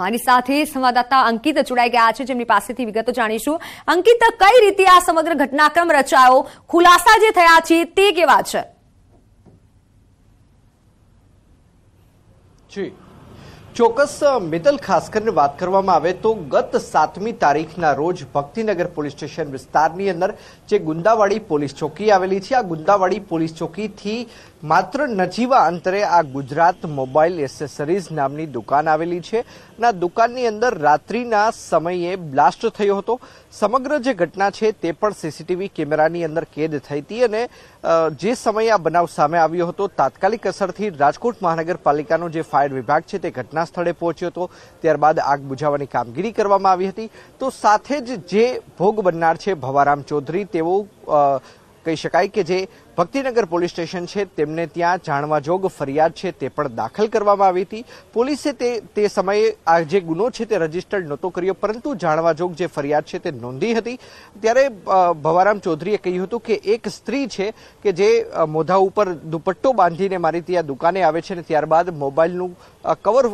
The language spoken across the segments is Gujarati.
મારી સાથે સંવાદદાતા અંકિત જોડાઈ ગયા છે જેમની પાસેથી વિગતો જાણીશું અંકિત કઈ રીતે આ સમગ્ર ઘટનાક્રમ રચાયો ખુલાસા જે થયા છે તે કેવા છે ચોક્કસ મિતલ ખાસ કરીને વાત કરવામાં આવે તો ગત સાતમી તારીખના રોજ ભક્તિનગર પોલીસ સ્ટેશન વિસ્તારની અંદર જે ગુંદાવાડી પોલીસ ચોકી આવેલી છે આ ગુંદાવાડી પોલીસ ચોકીથી માત્ર નજીવા અંતરે આ ગુજરાત મોબાઈલ એસેસરીઝ નામની દુકાન આવેલી છે અને દુકાનની અંદર રાત્રિના સમયે બ્લાસ્ટ થયો હતો સમગ્ર જે ઘટના છે તે પણ સીસીટીવી કેમેરાની અંદર કેદ થઈ હતી અને જે સમયે આ બનાવ સામે આવ્યો હતો તાત્કાલિક અસરથી રાજકોટ મહાનગરપાલિકાનો જે ફાયર વિભાગ છે તે ઘટના ઘટના સ્થળે પહોંચ્યો હતો ત્યારબાદ આગ બુઝાવવાની કામગીરી કરવામાં આવી હતી તો સાથે જ જે ભોગ બનનાર છે ભવારામ ચૌધરી તેઓ કહી શકાય કે જે ભક્તિનગર પોલીસ સ્ટેશન છે તેમને ત્યાં જાણવાજોગ ફરિયાદ છે તે પણ દાખલ કરવામાં આવી હતી પોલીસે તે તે સમયે આ જે ગુનો છે તે રજીસ્ટર્ડ નહોતો કર્યો પરંતુ જાણવાજોગ જે ફરિયાદ છે તે નોંધી હતી ત્યારે ભવારામ ચૌધરીએ કહ્યું હતું કે એક સ્ત્રી છે કે જે મોઢા ઉપર દુપટ્ટો બાંધીને મારી ત્યાં દુકાને આવે છે ને ત્યારબાદ મોબાઈલનું કવર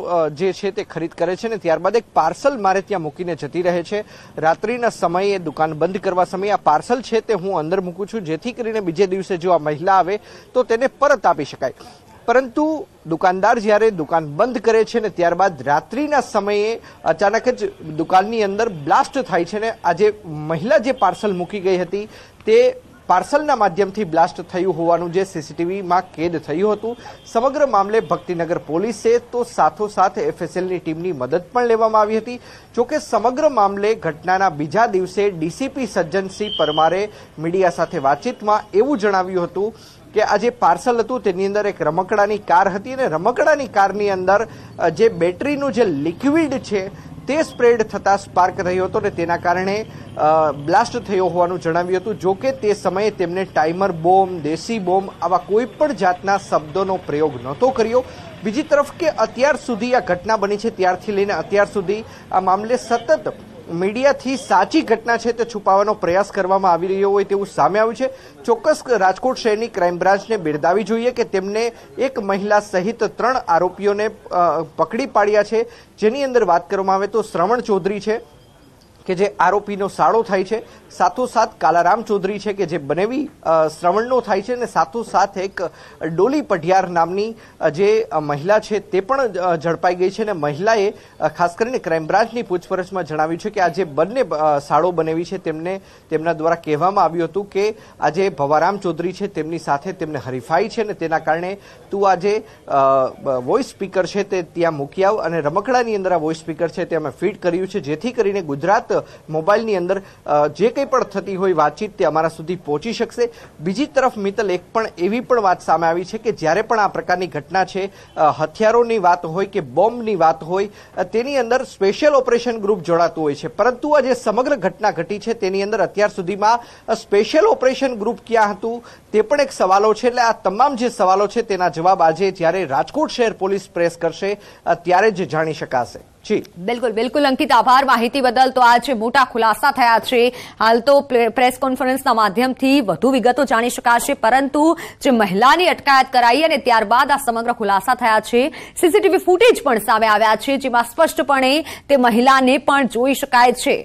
જે છે તે ખરીદ કરે છે ને ત્યારબાદ એક પાર્સલ મારે ત્યાં મૂકીને જતી રહે છે રાત્રિના સમયે દુકાન બંધ કરવા સમયે આ પાર્સલ છે તે હું અંદર મૂકું છું જેથી કરીને બીજે દિવસે જો જો મહિલા આવે તો તેને પરત આપી શકાય પરંતુ દુકાનદાર જ્યારે દુકાન બંધ કરે છે ને ત્યારબાદ રાત્રિના સમયે અચાનક જ દુકાનની અંદર બ્લાસ્ટ થાય છે ને આજે મહિલા જે પાર્સલ મૂકી ગઈ હતી તે પાર્સલના માધ્યમથી બ્લાસ્ટ થયું હોવાનું જે સીસીટીવીમાં કેદ થયું હતું સમગ્ર મામલે ભક્તિનગર પોલીસે તો સાથોસાથ એફએસએલની ટીમની મદદ પણ લેવામાં આવી હતી જોકે સમગ્ર મામલે ઘટનાના બીજા દિવસે ડીસીપી સજ્જનસિંહ પરમારે મીડિયા સાથે વાતચીતમાં એવું જણાવ્યું હતું કે આ જે પાર્સલ હતું તેની અંદર એક રમકડાની કાર હતી અને રમકડાની કારની અંદર જે બેટરીનું જે લિક્વિડ છે તે સ્પ્રેડ થતાં સ્પાર્ક રહ્યો હતો અને તેના કારણે બ્લાસ્ટ થયો હોવાનું જણાવ્યું હતું જોકે તે સમયે તેમણે ટાઈમર બોમ્બ દેશી બોમ્બ આવા કોઈપણ જાતના શબ્દોનો પ્રયોગ નહોતો કર્યો બીજી તરફ કે અત્યાર સુધી આ ઘટના બની છે ત્યારથી લઈને અત્યાર સુધી આ મામલે સતત મીડિયાથી સાચી ઘટના છે તે છુપાવવાનો પ્રયાસ કરવામાં આવી રહ્યો હોય તેવું સામે આવ્યું છે ચોક્કસ રાજકોટ શહેરની ક્રાઇમ બ્રાન્ચને બિરદાવી જોઈએ કે તેમને એક મહિલા સહિત ત્રણ આરોપીઓને પકડી પાડ્યા છે જેની અંદર વાત કરવામાં આવે તો શ્રવણ ચૌધરી છે કે જે આરોપીનો સાળો થાય છે સાથોસાથ કાલારામ ચૌધરી છે કે જે બનેવી શ્રવણનો થાય છે અને સાથોસાથ એક ડોલી પઢિયાર નામની જે મહિલા છે તે પણ ઝડપાઈ ગઈ છે અને મહિલાએ ખાસ કરીને ક્રાઇમ બ્રાન્ચની પૂછપરછમાં જણાવ્યું છે કે આ જે બંને સાળો બનેવી છે તેમને તેમના દ્વારા કહેવામાં આવ્યું હતું કે આજે ભવારામ ચૌધરી છે તેમની સાથે તેમને હરીફાઈ છે અને તેના કારણે તું આ જે વોઇસ સ્પીકર છે તે ત્યાં મૂકી આવ અને રમકડાની અંદર આ વોઇસ સ્પીકર છે તે અમે ફીટ કર્યું છે જેથી કરીને ગુજરાત મોબાઈલની અંદર જે કંઈ પણ થતી હોય વાતચીત તે અમારા સુધી પહોંચી શકશે બીજી તરફ મિત્તલ એક પણ એવી પણ વાત સામે આવી છે કે જ્યારે પણ આ પ્રકારની ઘટના છે હથિયારોની વાત હોય કે બોમ્બની વાત હોય તેની અંદર સ્પેશિયલ ઓપરેશન ગ્રુપ જોડાતું હોય છે પરંતુ આ જે સમગ્ર ઘટના ઘટી છે તેની અંદર અત્યાર સુધીમાં સ્પેશિયલ ઓપરેશન ગ્રુપ ક્યાં હતું તે પણ એક સવાલો છે એટલે આ તમામ જે સવાલો છે તેના જવાબ આજે જ્યારે રાજકોટ શહેર પોલીસ પ્રેસ કરશે ત્યારે જ જાણી શકાશે જી બિલકુલ બિલકુલ અંકિત આભાર માહિતી બદલ તો આજે મોટા ખુલાસા થયા છે હાલ તો પ્રેસ કોન્ફરન્સના માધ્યમથી વધુ વિગતો જાણી શકાશે પરંતુ જે મહિલાની અટકાયત કરાઈ અને ત્યારબાદ આ સમગ્ર ખુલાસા થયા છે સીસીટીવી ફૂટેજ પણ સામે આવ્યા છે જેમાં સ્પષ્ટપણે તે મહિલાને પણ જોઈ શકાય છે